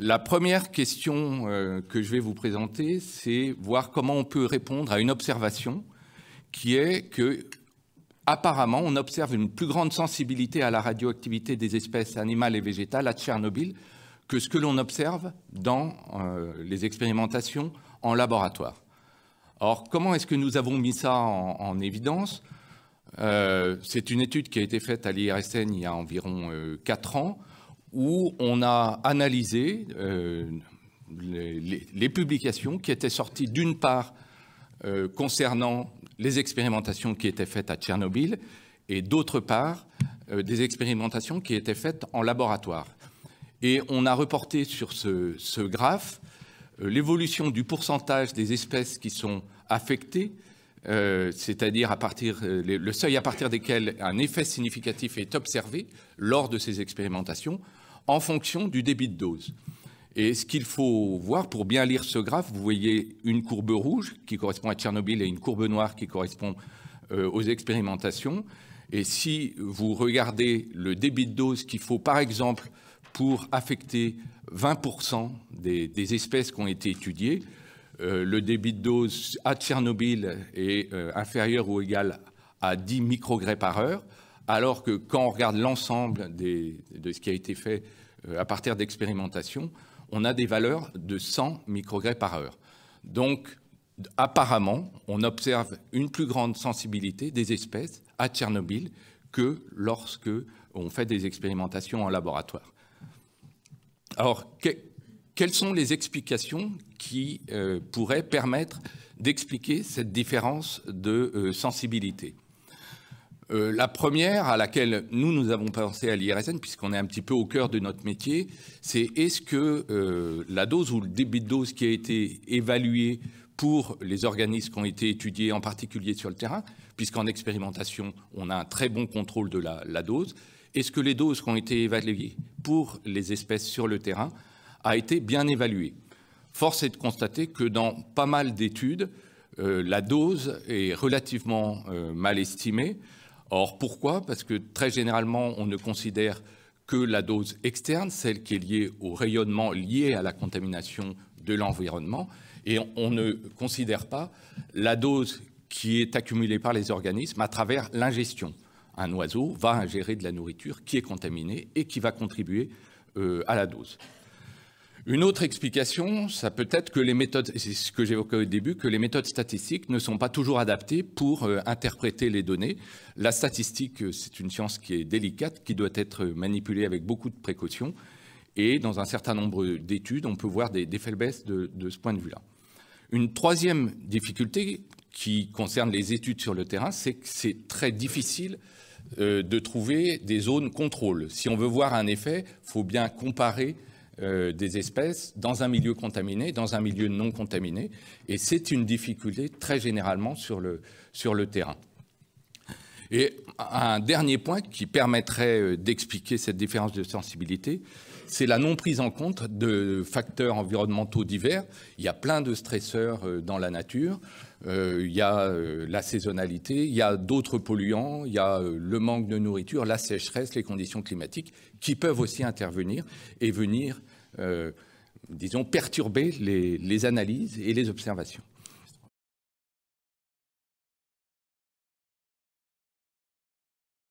La première question euh, que je vais vous présenter, c'est voir comment on peut répondre à une observation qui est que apparemment, on observe une plus grande sensibilité à la radioactivité des espèces animales et végétales à Tchernobyl que ce que l'on observe dans euh, les expérimentations en laboratoire. Or, comment est-ce que nous avons mis ça en, évidence euh, C'est une étude qui a été faite à l'IRSN il y a environ quatre 4 ans, où on a analysé euh, les, publications qui étaient sorties d'une part euh, concernant les expérimentations qui étaient faites à Tchernobyl et d'autre part euh, des expérimentations qui étaient faites en laboratoire. Et on a reporté sur ce, graphe l'évolution du pourcentage des espèces qui sont affectées c'est-à-dire le seuil à partir desquels un effet significatif est observé lors de ces expérimentations, en fonction du débit de dose. Et ce qu'il faut voir pour bien lire ce graphe, vous voyez une courbe rouge qui correspond à Tchernobyl et une courbe noire qui correspond euh, aux expérimentations. Et si vous regardez le débit de dose qu'il faut, par exemple, pour affecter 20% des, espèces qui ont été étudiées, euh, le débit de dose à Tchernobyl est euh, inférieur ou égal à 10 microgrès par heure alors que quand on regarde l'ensemble de ce qui a été fait euh, à partir d'expérimentations, on a des valeurs de 100 microgrès par heure. Donc, apparemment, on observe une plus grande sensibilité des espèces à Tchernobyl que lorsque on fait des expérimentations en laboratoire. Alors, quelles sont les explications qui euh, pourraient permettre d'expliquer cette différence de euh, sensibilité euh, la première à laquelle nous, nous avons pensé à l'IRSN, puisqu'on est un petit peu au cœur de notre métier, c'est est-ce que euh, la dose ou le débit de dose qui a été évalué pour les organismes qui ont été étudiés, en particulier sur le terrain, puisqu'en expérimentation, on a un très bon contrôle de la, dose, est-ce que les doses qui ont été évaluées pour les espèces sur le terrain a été bien évaluée Force est de constater que dans pas mal d'études, euh, la dose est relativement mal estimée. Or, pourquoi Parce que très généralement, on ne considère que la dose externe, celle qui est liée au rayonnement lié à la contamination de l'environnement, et on ne considère pas la dose qui est accumulée par les organismes à travers l'ingestion. Un oiseau va ingérer de la nourriture qui est contaminée et qui va contribuer euh, à la dose. Une autre explication, ça peut être que les méthodes, c'est ce que j'évoquais au début, que les méthodes statistiques ne sont pas toujours adaptées pour euh, interpréter les données. La statistique, euh, c'est une science qui est délicate, qui doit être manipulée avec beaucoup de précautions. Et dans un certain nombre d'études, on peut voir des, faiblesses de, ce point de vue-là. Une troisième difficulté qui concerne les études sur le terrain, c'est que c'est très difficile euh, de trouver des zones contrôle. Si on veut voir un effet, il faut bien comparer euh, des espèces dans un milieu contaminé, dans un milieu non contaminé. Et c'est une difficulté très généralement sur le terrain. Et un dernier point qui permettrait euh, d'expliquer cette différence de sensibilité, c'est la non prise en compte de facteurs environnementaux divers. Il y a plein de stresseurs euh, dans la nature. Euh, il y a la saisonnalité, il y a d'autres polluants, il y a le manque de nourriture, la sécheresse, les conditions climatiques qui peuvent aussi intervenir et venir, disons, perturber les analyses et les observations.